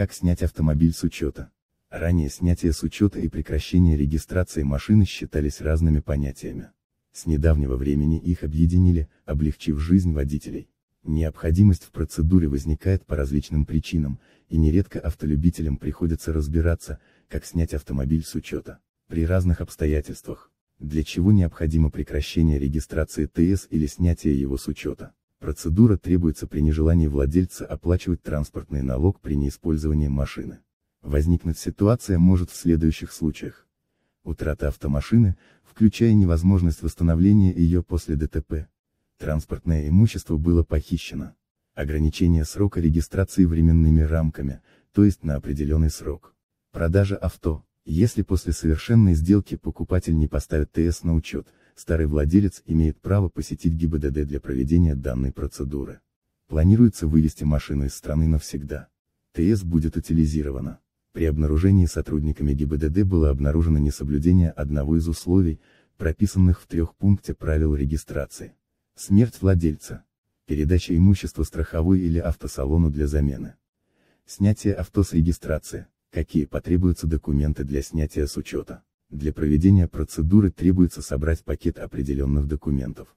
Как снять автомобиль с учета? Ранее снятие с учета и прекращение регистрации машины считались разными понятиями. С недавнего времени их объединили, облегчив жизнь водителей. Необходимость в процедуре возникает по различным причинам, и нередко автолюбителям приходится разбираться, как снять автомобиль с учета. При разных обстоятельствах. Для чего необходимо прекращение регистрации ТС или снятие его с учета. Процедура требуется при нежелании владельца оплачивать транспортный налог при неиспользовании машины. Возникнуть ситуация может в следующих случаях. Утрата автомашины, включая невозможность восстановления ее после ДТП. Транспортное имущество было похищено. Ограничение срока регистрации временными рамками, то есть на определенный срок. Продажа авто. Если после совершенной сделки покупатель не поставит ТС на учет, старый владелец имеет право посетить ГИБДД для проведения данной процедуры. Планируется вывести машину из страны навсегда. ТС будет утилизирована. При обнаружении сотрудниками ГИБДД было обнаружено несоблюдение одного из условий, прописанных в трех пункте правил регистрации. Смерть владельца. Передача имущества страховой или автосалону для замены. Снятие авто с регистрации. Какие потребуются документы для снятия с учета. Для проведения процедуры требуется собрать пакет определенных документов.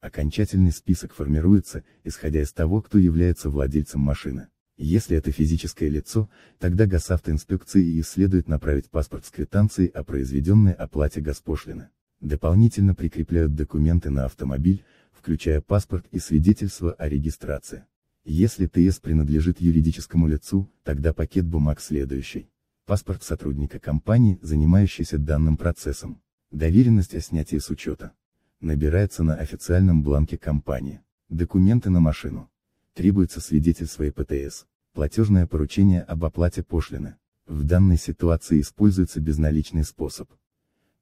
Окончательный список формируется, исходя из того, кто является владельцем машины. Если это физическое лицо, тогда госавтоинспекции и следует направить паспорт с квитанцией о произведенной оплате госпошлины. Дополнительно прикрепляют документы на автомобиль, включая паспорт и свидетельство о регистрации. Если ТС принадлежит юридическому лицу, тогда пакет бумаг следующий паспорт сотрудника компании, занимающейся данным процессом. Доверенность о снятии с учета. Набирается на официальном бланке компании. Документы на машину. Требуется свидетель своей ПТС. Платежное поручение об оплате пошлины. В данной ситуации используется безналичный способ.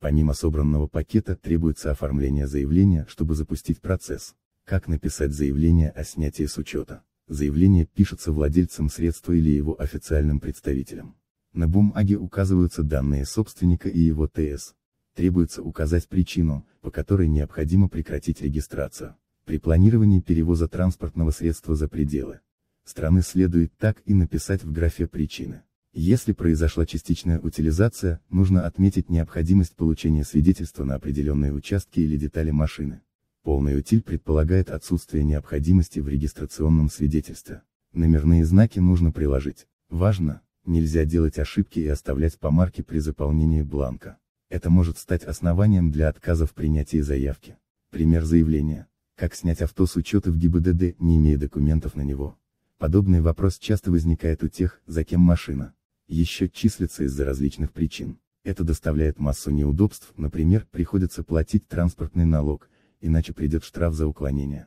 Помимо собранного пакета требуется оформление заявления, чтобы запустить процесс. Как написать заявление о снятии с учета? Заявление пишется владельцем средства или его официальным представителем. На бумаге указываются данные собственника и его ТС. Требуется указать причину, по которой необходимо прекратить регистрацию. При планировании перевоза транспортного средства за пределы страны следует так и написать в графе «Причины». Если произошла частичная утилизация, нужно отметить необходимость получения свидетельства на определенные участки или детали машины. Полный утиль предполагает отсутствие необходимости в регистрационном свидетельстве. Номерные знаки нужно приложить. Важно, Нельзя делать ошибки и оставлять помарки при заполнении бланка. Это может стать основанием для отказа в принятии заявки. Пример заявления. Как снять авто с учета в ГИБДД, не имея документов на него? Подобный вопрос часто возникает у тех, за кем машина. Еще числится из-за различных причин. Это доставляет массу неудобств, например, приходится платить транспортный налог, иначе придет штраф за уклонение.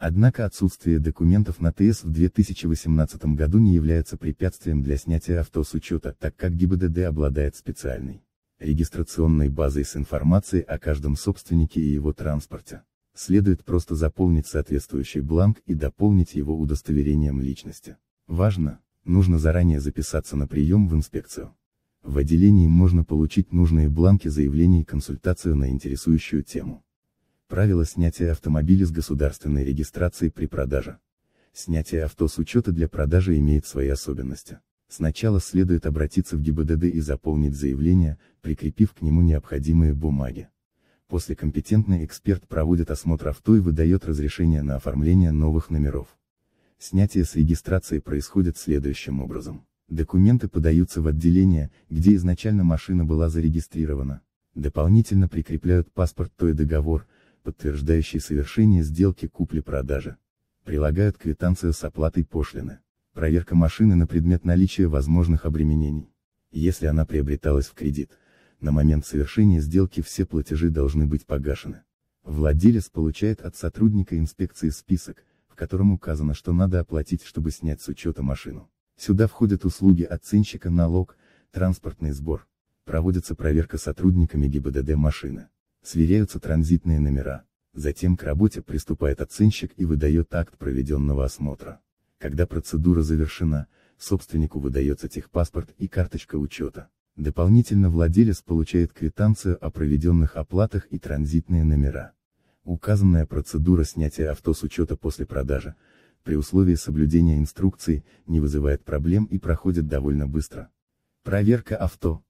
Однако отсутствие документов на ТС в 2018 году не является препятствием для снятия авто с учета, так как ГИБДД обладает специальной регистрационной базой с информацией о каждом собственнике и его транспорте. Следует просто заполнить соответствующий бланк и дополнить его удостоверением личности. Важно, нужно заранее записаться на прием в инспекцию. В отделении можно получить нужные бланки заявлений и консультацию на интересующую тему. Правила снятия автомобиля с государственной регистрации при продаже. Снятие авто с учета для продажи имеет свои особенности. Сначала следует обратиться в ГИБДД и заполнить заявление, прикрепив к нему необходимые бумаги. После компетентный эксперт проводит осмотр авто и выдает разрешение на оформление новых номеров. Снятие с регистрации происходит следующим образом. Документы подаются в отделение, где изначально машина была зарегистрирована. Дополнительно прикрепляют паспорт то и договор, подтверждающий совершение сделки купли-продажи. Прилагают квитанцию с оплатой пошлины. Проверка машины на предмет наличия возможных обременений. Если она приобреталась в кредит, на момент совершения сделки все платежи должны быть погашены. Владелец получает от сотрудника инспекции список, в котором указано, что надо оплатить, чтобы снять с учета машину. Сюда входят услуги оценщика налог, транспортный сбор. Проводится проверка сотрудниками ГИБДД машины сверяются транзитные номера. Затем к работе приступает оценщик и выдает акт проведенного осмотра. Когда процедура завершена, собственнику выдается техпаспорт и карточка учета. Дополнительно владелец получает квитанцию о проведенных оплатах и транзитные номера. Указанная процедура снятия авто с учета после продажи, при условии соблюдения инструкции, не вызывает проблем и проходит довольно быстро. Проверка авто.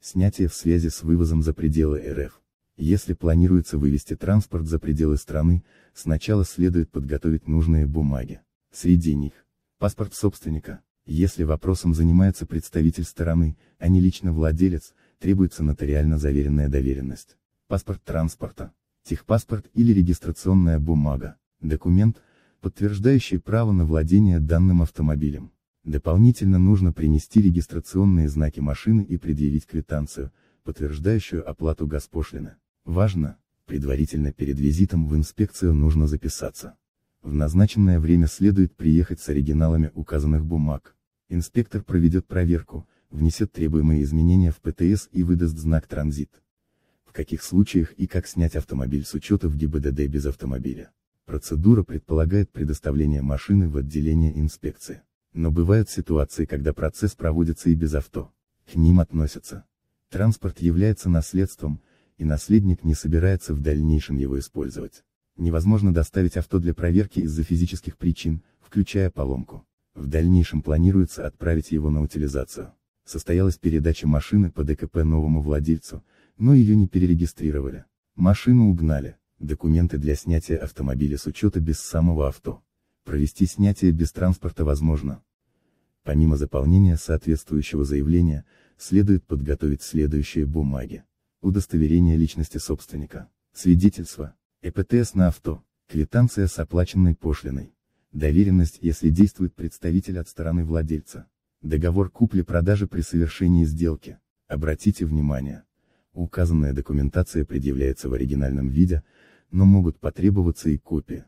Снятие в связи с вывозом за пределы РФ. Если планируется вывести транспорт за пределы страны, сначала следует подготовить нужные бумаги. Среди них, паспорт собственника. Если вопросом занимается представитель стороны, а не лично владелец, требуется нотариально заверенная доверенность. Паспорт транспорта. Техпаспорт или регистрационная бумага. Документ, подтверждающий право на владение данным автомобилем. Дополнительно нужно принести регистрационные знаки машины и предъявить квитанцию, подтверждающую оплату госпошлины. Важно, предварительно перед визитом в инспекцию нужно записаться. В назначенное время следует приехать с оригиналами указанных бумаг. Инспектор проведет проверку, внесет требуемые изменения в ПТС и выдаст знак «Транзит». В каких случаях и как снять автомобиль с учета в ГИБДД без автомобиля. Процедура предполагает предоставление машины в отделение инспекции. Но бывают ситуации, когда процесс проводится и без авто. К ним относятся. Транспорт является наследством, и наследник не собирается в дальнейшем его использовать. Невозможно доставить авто для проверки из-за физических причин, включая поломку. В дальнейшем планируется отправить его на утилизацию. Состоялась передача машины по ДКП новому владельцу, но ее не перерегистрировали. Машину угнали, документы для снятия автомобиля с учета без самого авто. Провести снятие без транспорта возможно. Помимо заполнения соответствующего заявления, следует подготовить следующие бумаги удостоверение личности собственника, свидетельство, ЭПТС на авто, квитанция с оплаченной пошлиной, доверенность, если действует представитель от стороны владельца, договор купли-продажи при совершении сделки. Обратите внимание, указанная документация предъявляется в оригинальном виде, но могут потребоваться и копии.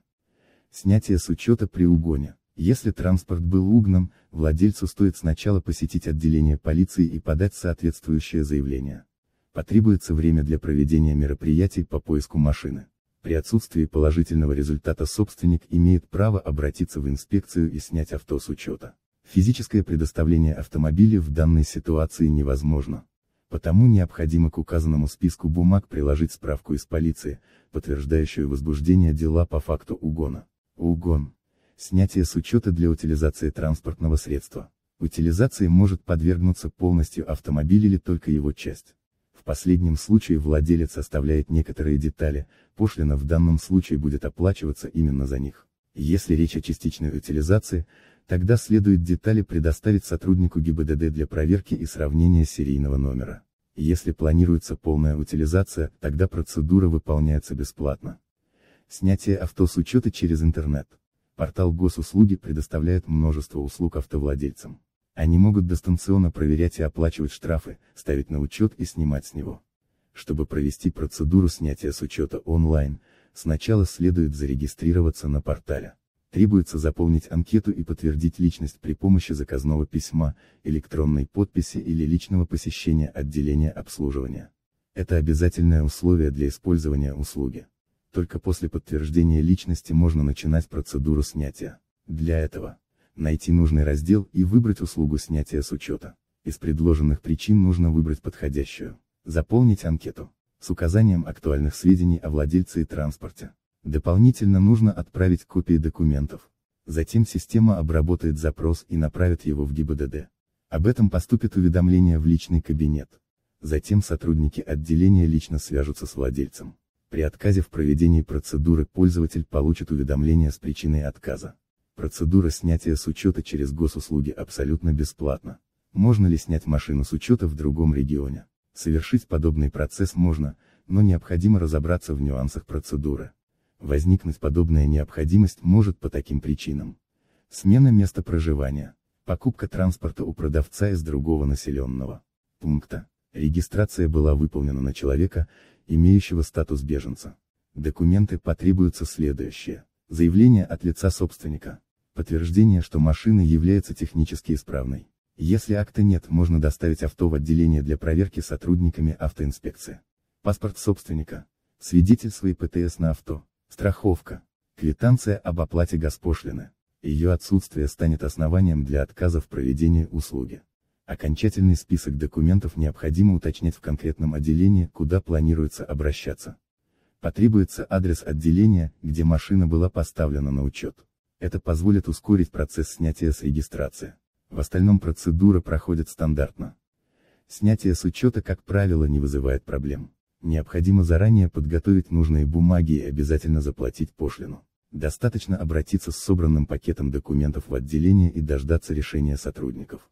Снятие с учета при угоне. Если транспорт был угнан, владельцу стоит сначала посетить отделение полиции и подать соответствующее заявление. Потребуется время для проведения мероприятий по поиску машины. При отсутствии положительного результата собственник имеет право обратиться в инспекцию и снять авто с учета. Физическое предоставление автомобиля в данной ситуации невозможно. Потому необходимо к указанному списку бумаг приложить справку из полиции, подтверждающую возбуждение дела по факту угона. Угон. Снятие с учета для утилизации транспортного средства. Утилизации может подвергнуться полностью автомобиль или только его часть. В последнем случае владелец оставляет некоторые детали, пошлина в данном случае будет оплачиваться именно за них. Если речь о частичной утилизации, тогда следует детали предоставить сотруднику ГИБДД для проверки и сравнения серийного номера. Если планируется полная утилизация, тогда процедура выполняется бесплатно. Снятие авто с учета через интернет. Портал госуслуги предоставляет множество услуг автовладельцам. Они могут дистанционно проверять и оплачивать штрафы, ставить на учет и снимать с него. Чтобы провести процедуру снятия с учета онлайн, сначала следует зарегистрироваться на портале. Требуется заполнить анкету и подтвердить личность при помощи заказного письма, электронной подписи или личного посещения отделения обслуживания. Это обязательное условие для использования услуги. Только после подтверждения личности можно начинать процедуру снятия. Для этого найти нужный раздел и выбрать услугу снятия с учета. Из предложенных причин нужно выбрать подходящую. Заполнить анкету с указанием актуальных сведений о владельце и транспорте. Дополнительно нужно отправить копии документов. Затем система обработает запрос и направит его в ГИБДД. Об этом поступит уведомление в личный кабинет. Затем сотрудники отделения лично свяжутся с владельцем. При отказе в проведении процедуры пользователь получит уведомление с причиной отказа. Процедура снятия с учета через госуслуги абсолютно бесплатна. Можно ли снять машину с учета в другом регионе? Совершить подобный процесс можно, но необходимо разобраться в нюансах процедуры. Возникнуть подобная необходимость может по таким причинам. Смена места проживания. Покупка транспорта у продавца из другого населенного пункта. Регистрация была выполнена на человека, имеющего статус беженца. Документы потребуются следующие. Заявление от лица собственника. Подтверждение, что машина является технически исправной. Если акта нет, можно доставить авто в отделение для проверки сотрудниками автоинспекции. Паспорт собственника. Свидетельство и ПТС на авто. Страховка. Квитанция об оплате госпошлины. Ее отсутствие станет основанием для отказа в проведении услуги. Окончательный список документов необходимо уточнять в конкретном отделении, куда планируется обращаться. Потребуется адрес отделения, где машина была поставлена на учет. Это позволит ускорить процесс снятия с регистрации. В остальном процедура проходит стандартно. Снятие с учета, как правило, не вызывает проблем. Необходимо заранее подготовить нужные бумаги и обязательно заплатить пошлину. Достаточно обратиться с собранным пакетом документов в отделение и дождаться решения сотрудников.